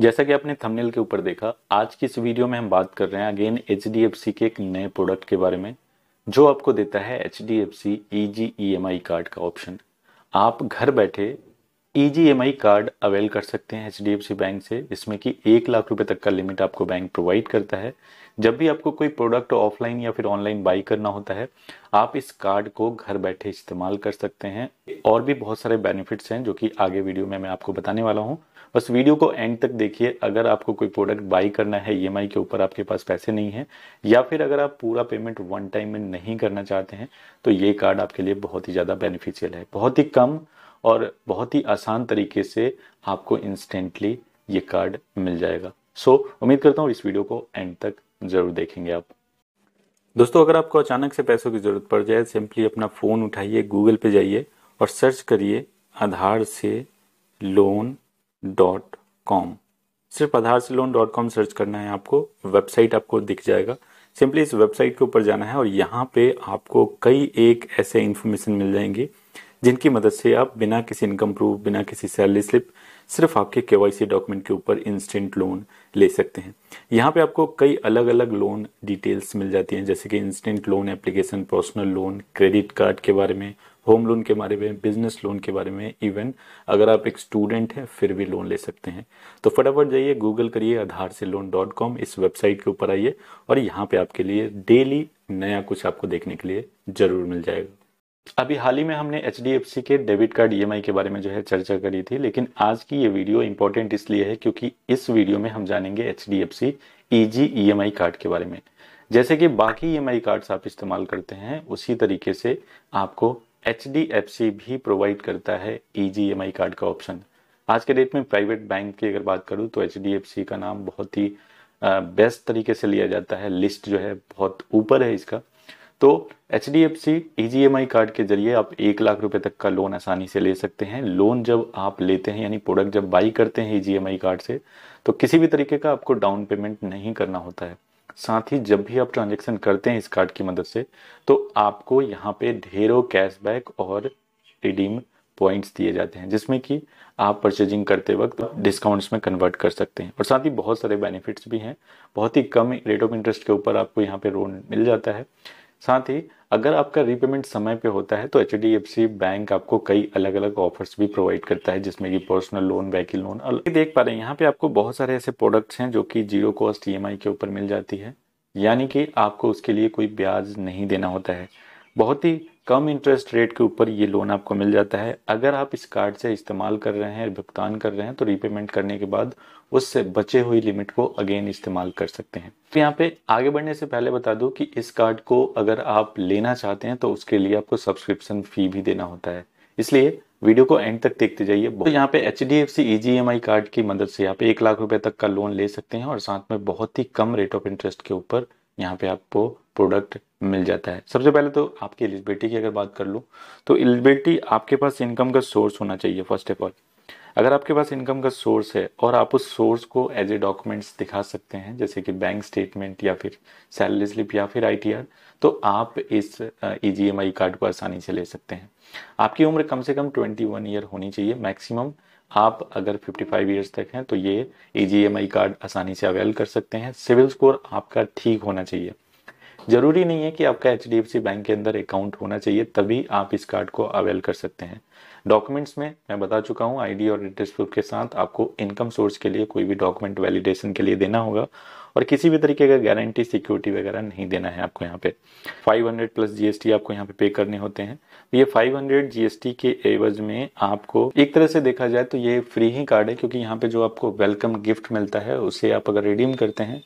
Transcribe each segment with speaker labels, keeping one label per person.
Speaker 1: जैसा कि आपने थंबनेल के ऊपर देखा आज की इस वीडियो में हम बात कर रहे हैं अगेन एच के एक नए प्रोडक्ट के बारे में जो आपको देता है H D F C easy E M I card का ऑप्शन आप घर बैठे easy M I card avail कर सकते हैं H D F C bank से इसमें कि एक लाख रुपए तक का लिमिट आपको बैंक प्रोवाइड करता है जब भी आपको कोई प्रोडक्ट ऑफलाइन या फिर ऑनलाइन बाई करना होता है आप इस कार्ड को घर बैठे इस्तेमाल कर सकते हैं और भी बहुत सारे बेनिफिट्स हैं जो कि आगे वीडियो में मैं आपको बताने वाला हूँ बस वीडियो को एंड तक देखिए अगर आपको कोई प्रोडक्ट बाई करना है ई e के ऊपर आपके पास पैसे नहीं है या फिर अगर आप पूरा पेमेंट वन टाइम में नहीं करना चाहते हैं तो ये कार्ड आपके लिए बहुत ही ज़्यादा बेनिफिशियल है बहुत ही कम और बहुत ही आसान तरीके से आपको इंस्टेंटली ये कार्ड मिल जाएगा सो so, उम्मीद करता हूँ इस वीडियो को एंड तक जरूर देखेंगे आप दोस्तों अगर आपको अचानक से पैसों की ज़रूरत पड़ जाए सिंपली अपना फ़ोन उठाइए गूगल पे जाइए और सर्च करिए आधार से लोन डॉट कॉम सिर्फ आधार से लोन डॉट कॉम सर्च करना है आपको वेबसाइट आपको दिख जाएगा सिंपली इस वेबसाइट के ऊपर जाना है और यहाँ पे आपको कई एक ऐसे इन्फॉर्मेशन मिल जाएंगे जिनकी मदद से आप बिना किसी इनकम प्रूफ बिना किसी सैलरी स्लिप सिर्फ आपके के डॉक्यूमेंट के ऊपर इंस्टेंट लोन ले सकते हैं यहाँ पे आपको कई अलग अलग लोन डिटेल्स मिल जाती हैं जैसे कि instant loan application personal loan credit card के बारे में होम लोन के बारे में बिजनेस लोन के बारे में इवन अगर आप एक स्टूडेंट हैं फिर भी लोन ले सकते हैं तो फटाफट जाइए गूगल करिए आधार से लोन डॉट कॉम इस वेबसाइट के ऊपर आइए और यहाँ पे आपके लिए डेली नया कुछ आपको देखने के लिए ज़रूर मिल जाएगा अभी हाल ही में हमने एच के डेबिट कार्ड ई के बारे में जो है चर्चा करी थी लेकिन आज की ये वीडियो इंपॉर्टेंट इसलिए है क्योंकि इस वीडियो में हम जानेंगे H D F C E card के बारे में जैसे कि बाकी ई एम कार्ड्स आप इस्तेमाल करते हैं उसी तरीके से आपको एच भी प्रोवाइड करता है ई e कार्ड का ऑप्शन आज के डेट में प्राइवेट बैंक की अगर बात करूँ तो एच का नाम बहुत ही बेस्ट तरीके से लिया जाता है लिस्ट जो है बहुत ऊपर है इसका तो H D F C easy M I card के जरिए आप एक लाख रुपए तक का लोन आसानी से ले सकते हैं लोन जब आप लेते हैं यानी प्रोडक्ट जब बाई करते हैं ई जी एम आई कार्ड से तो किसी भी तरीके का आपको डाउन पेमेंट नहीं करना होता है साथ ही जब भी आप ट्रांजेक्शन करते हैं इस कार्ड की मदद से तो आपको यहाँ पे ढेरों कैशबैक और रिडीम पॉइंट्स दिए जाते हैं जिसमें कि आप परचेजिंग करते वक्त डिस्काउंट्स में कन्वर्ट कर सकते हैं और साथ ही बहुत सारे बेनिफिट्स भी हैं बहुत ही कम रेट ऑफ इंटरेस्ट के ऊपर आपको यहाँ पे लोन मिल जाता है साथ ही अगर आपका रीपेमेंट समय पे होता है तो एच बैंक आपको कई अलग अलग ऑफर्स भी प्रोवाइड करता है जिसमें कि पर्सनल लोन व्हीकल लोन देख पा रहे हैं यहाँ पे आपको बहुत सारे ऐसे प्रोडक्ट्स हैं जो कि जीरो कॉस्ट ई के ऊपर मिल जाती है यानी कि आपको उसके लिए कोई ब्याज नहीं देना होता है बहुत ही कम इंटरेस्ट रेट के ऊपर ये लोन आपको मिल जाता है अगर आप इस कार्ड से इस्तेमाल कर रहे हैं भुगतान कर रहे हैं तो रीपेमेंट करने के बाद उससे बचे हुई लिमिट को अगेन इस्तेमाल कर सकते हैं तो यहाँ पे आगे बढ़ने से पहले बता दूं कि इस कार्ड को अगर आप लेना चाहते हैं तो उसके लिए आपको सब्सक्रिप्शन फ़ी भी देना होता है इसलिए वीडियो को एंड तक देखते जाइए तो यहाँ पे H D F C easy M I card की मदद से आप एक लाख रुपए तक का लोन ले सकते हैं और साथ में बहुत ही कम रेट ऑफ इंटरेस्ट के ऊपर यहाँ पे आपको प्रोडक्ट मिल जाता है सबसे पहले तो आपकी एलिजिबिलिटी की अगर बात कर लूँ तो एलिजिबिलिटी आपके पास इनकम का सोर्स होना चाहिए फर्स्ट ऑफ ऑल अगर आपके पास इनकम का सोर्स है और आप उस सोर्स को एज ए डॉक्यूमेंट्स दिखा सकते हैं जैसे कि बैंक स्टेटमेंट या फिर सैलरी स्लिप या फिर आईटीआर तो आप इस ई कार्ड e को आसानी से ले सकते हैं आपकी उम्र कम से कम 21 ईयर होनी चाहिए मैक्सिमम आप अगर 55 ईयर्स तक हैं तो ये ई e कार्ड आसानी से अवेल कर सकते हैं सिविल स्कोर आपका ठीक होना चाहिए ज़रूरी नहीं है कि आपका एच बैंक के अंदर अकाउंट होना चाहिए तभी आप इस कार्ड को अवेल कर सकते हैं डॉक्यूमेंट्स में मैं बता चुका हूँ आईडी और एड्रेस प्रूफ के साथ आपको इनकम सोर्स के लिए कोई भी डॉक्यूमेंट वैलिडेशन के लिए देना होगा और किसी भी तरीके का गारंटी सिक्योरिटी वगैरह नहीं देना है आपको यहाँ पे 500 प्लस जीएसटी आपको यहाँ पे पे करने होते हैं तो ये 500 जीएसटी के एवज में आपको एक तरह से देखा जाए तो ये फ्री ही कार्ड है क्योंकि यहाँ पे जो आपको वेलकम गिफ्ट मिलता है उसे आप अगर रिडीम करते हैं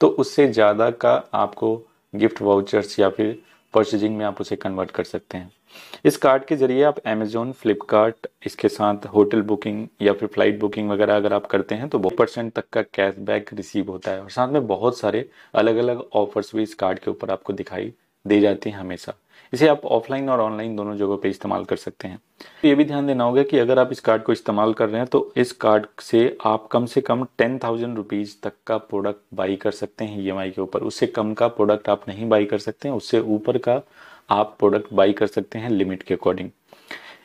Speaker 1: तो उससे ज़्यादा का आपको गिफ्ट वाउचर्स या फिर परचेजिंग में आप उसे कन्वर्ट कर सकते हैं इस कार्ड के ज़रिए आप अमेजोन फ्लिपकार्ट इसके साथ होटल बुकिंग या फिर फ्लाइट बुकिंग वगैरह अगर आप करते हैं तो बहुत परसेंट तक का कैशबैक रिसीव होता है और साथ में बहुत सारे अलग अलग ऑफर्स भी इस कार्ड के ऊपर आपको दिखाई दे जाती है हमेशा इसे आप ऑफलाइन और ऑनलाइन दोनों जगहों पे इस्तेमाल कर सकते हैं तो ये भी ध्यान देना होगा कि अगर आप इस कार्ड को इस्तेमाल कर रहे हैं तो इस कार्ड से आप कम से कम टेन थाउजेंड रुपीज़ तक का प्रोडक्ट बाई कर सकते हैं ई के ऊपर उससे कम का प्रोडक्ट आप नहीं बाई कर सकते हैं उससे ऊपर का आप प्रोडक्ट बाई कर सकते हैं लिमिट के अकॉर्डिंग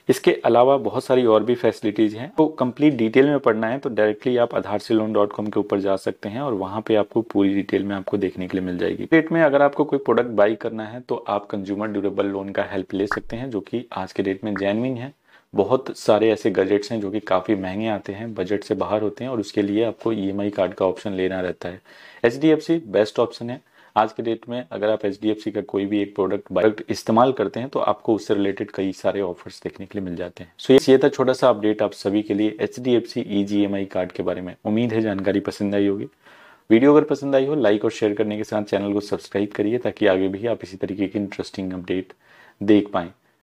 Speaker 1: इसके अलावा बहुत सारी और भी फैसिलिटीज हैं तो कंप्लीट डिटेल में पढ़ना है तो डायरेक्टली आप आधार से लोन डॉट कॉम के ऊपर जा सकते हैं और वहां पे आपको पूरी डिटेल में आपको देखने के लिए मिल जाएगी रेट में अगर आपको कोई प्रोडक्ट बाई करना है तो आप कंज्यूमर ड्यूरेबल लोन का हेल्प ले सकते हैं जो की आज के डेट में जेनविन है बहुत सारे ऐसे गजेट्स हैं जो कि काफ़ी महंगे आते हैं बजट से बाहर होते हैं और उसके लिए आपको ई e कार्ड का ऑप्शन लेना रहता है एच बेस्ट ऑप्शन है आज के डेट में अगर आप एच का कोई भी एक प्रोडक्ट प्रोडक्ट इस्तेमाल करते हैं तो आपको उससे रिलेटेड कई सारे ऑफर्स देखने के लिए मिल जाते हैं सो so, ये था छोटा सा अपडेट आप सभी के लिए H D F C card के बारे में उम्मीद है जानकारी पसंद आई होगी वीडियो अगर पसंद आई हो लाइक और शेयर करने के साथ चैनल को सब्सक्राइब करिए ताकि आगे भी आप इसी तरीके की इंटरेस्टिंग अपडेट देख पाएं